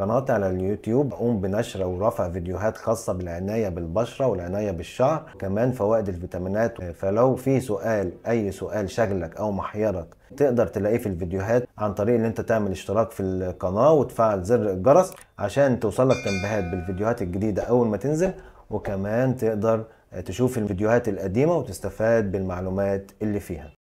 قناتي على اليوتيوب أقوم بنشر ورفع فيديوهات خاصة بالعناية بالبشرة والعناية بالشعر كمان فوائد الفيتامينات فلو في سؤال أي سؤال شغلك أو محيرك تقدر تلاقيه في الفيديوهات عن طريق ان انت تعمل اشتراك في القناة وتفعل زر الجرس عشان توصلك تنبيهات بالفيديوهات الجديدة أول ما تنزل وكمان تقدر تشوف الفيديوهات القديمة وتستفاد بالمعلومات اللي فيها